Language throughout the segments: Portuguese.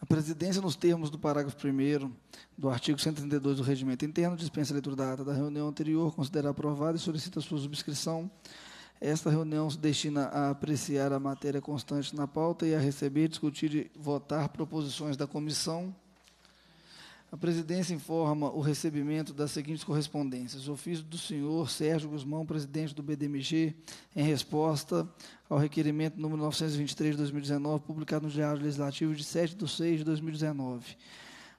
A presidência, nos termos do parágrafo 1 do artigo 132 do Regimento Interno, dispensa a leitura da ata da reunião anterior, considera aprovada e solicita sua subscrição esta reunião se destina a apreciar a matéria constante na pauta e a receber, discutir e votar proposições da comissão. A presidência informa o recebimento das seguintes correspondências. Ofício do senhor Sérgio Guzmão, presidente do BDMG, em resposta ao requerimento número 923 de 2019, publicado no Diário Legislativo de 7 de 6 de 2019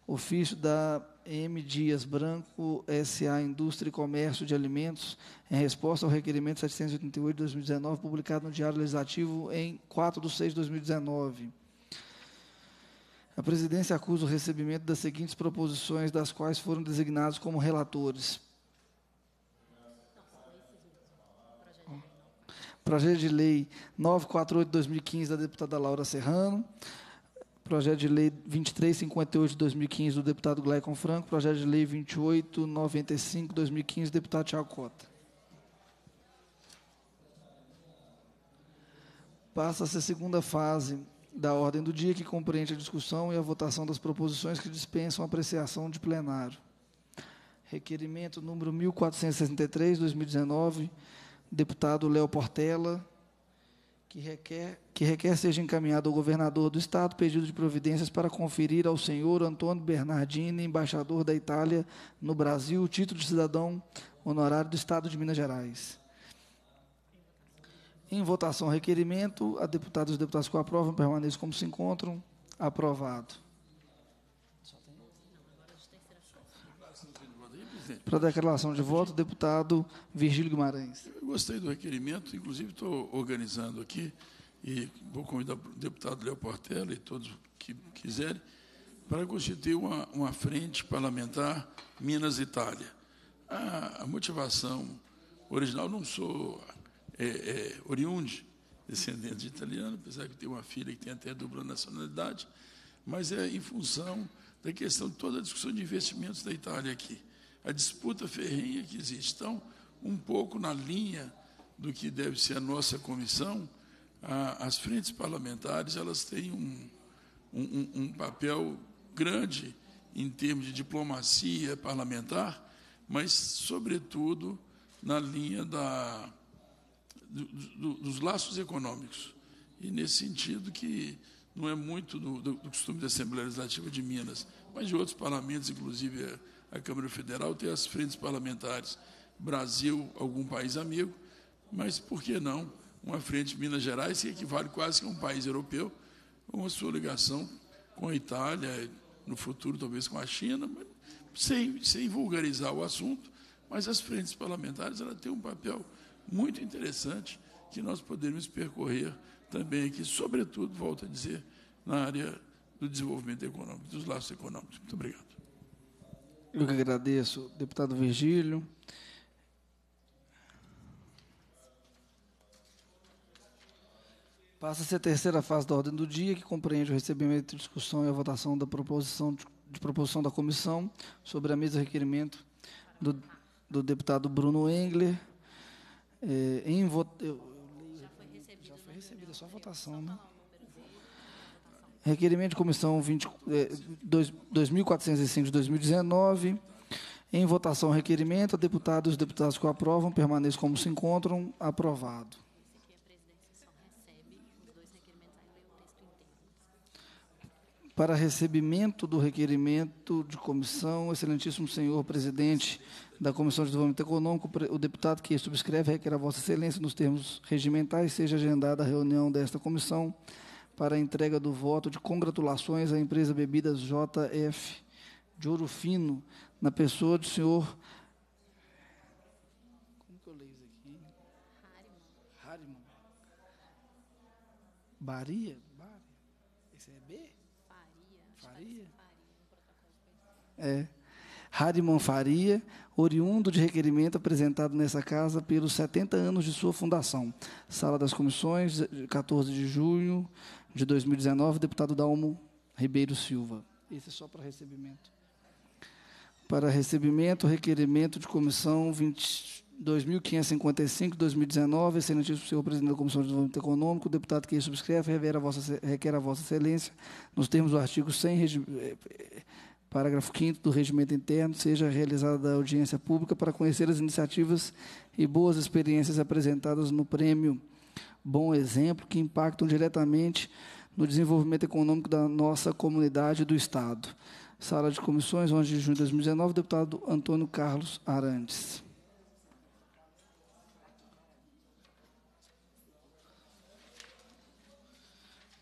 ofício da M. Dias Branco, S.A. Indústria e Comércio de Alimentos, em resposta ao requerimento 788 de 2019, publicado no Diário Legislativo em 4 de 6 de 2019. A presidência acusa o recebimento das seguintes proposições, das quais foram designados como relatores. Projeto de Lei 948-2015, da deputada Laura Serrano Projeto de Lei 2358 de 2015 do deputado Gleicon Franco, projeto de Lei 2895 de 2015 do deputado Tiago Cota. Passa-se a segunda fase da ordem do dia, que compreende a discussão e a votação das proposições que dispensam apreciação de plenário. Requerimento número 1463, 2019, deputado Léo Portela, que requer, que requer seja encaminhado ao governador do Estado pedido de providências para conferir ao senhor Antônio Bernardini, embaixador da Itália no Brasil, o título de cidadão honorário do Estado de Minas Gerais. Em votação, requerimento. A deputados e deputados que o aprovam permaneçam como se encontram. Aprovado. Para declaração de voto, deputado Virgílio Guimarães. Eu gostei do requerimento, inclusive estou organizando aqui, e vou convidar o deputado Léo Portela e todos que quiserem, para constituir uma, uma frente parlamentar Minas-Itália. A, a, motivação original, não sou é, é, oriundo, descendente de italiano, apesar de ter uma filha que tem até dupla nacionalidade, mas é em função da questão de toda a discussão de investimentos da Itália aqui. A disputa ferrenha que existe. Então, um pouco na linha do que deve ser a nossa comissão, a, as frentes parlamentares elas têm um, um, um papel grande em termos de diplomacia parlamentar, mas, sobretudo, na linha da, do, do, dos laços econômicos. E nesse sentido que não é muito do, do, do, costume da Assembleia Legislativa de Minas, mas de outros parlamentos, inclusive a, a Câmara Federal, tem as frentes parlamentares Brasil, algum país amigo, mas por que não uma frente Minas Gerais, que equivale quase a um país europeu, com a sua ligação com a Itália, no futuro talvez com a China, sem, sem vulgarizar o assunto, mas as frentes parlamentares ela tem um papel muito interessante que nós poderemos percorrer também aqui, sobretudo, volto a dizer, na área do desenvolvimento econômico, dos laços econômicos. Muito obrigado. Eu que agradeço, deputado Virgílio. Passa-se a terceira fase da ordem do dia, que compreende o recebimento, discussão e a votação da proposição de, de proposição da comissão sobre a mesa requerimento do, do deputado Bruno Engler. É, em votação Peraí, só a votação, né? Requerimento de comissão 20, 2405 eh, de 2019. Em votação, requerimento. Deputados e deputados que o aprovam permaneçam como se encontram. Aprovado. para recebimento do requerimento de comissão, excelentíssimo senhor presidente da Comissão de Desenvolvimento Econômico, o deputado que subscreve requer a vossa excelência nos termos regimentais seja agendada a reunião desta comissão para a entrega do voto de congratulações à empresa Bebidas JF de Ouro Fino, na pessoa do senhor Baria? Baria? Esse é B? Faria. Faria? É. Radimon Faria, oriundo de requerimento apresentado nessa casa pelos 70 anos de sua fundação. Sala das Comissões, 14 de junho de 2019, deputado Dalmo Ribeiro Silva. Esse é só para recebimento. Para recebimento, requerimento de comissão 20, 2555, 2019, excelentíssimo senhor presidente da Comissão de Desenvolvimento Econômico, deputado que subscreve, requer a vossa, requer a vossa excelência, nos termos do artigo 100, eh, eh, parágrafo 5 do regimento interno, seja realizada a audiência pública para conhecer as iniciativas e boas experiências apresentadas no prêmio Bom Exemplo, que impactam diretamente no desenvolvimento econômico da nossa comunidade e do Estado. Sala de Comissões, 11 de junho de 2019, deputado Antônio Carlos Arantes.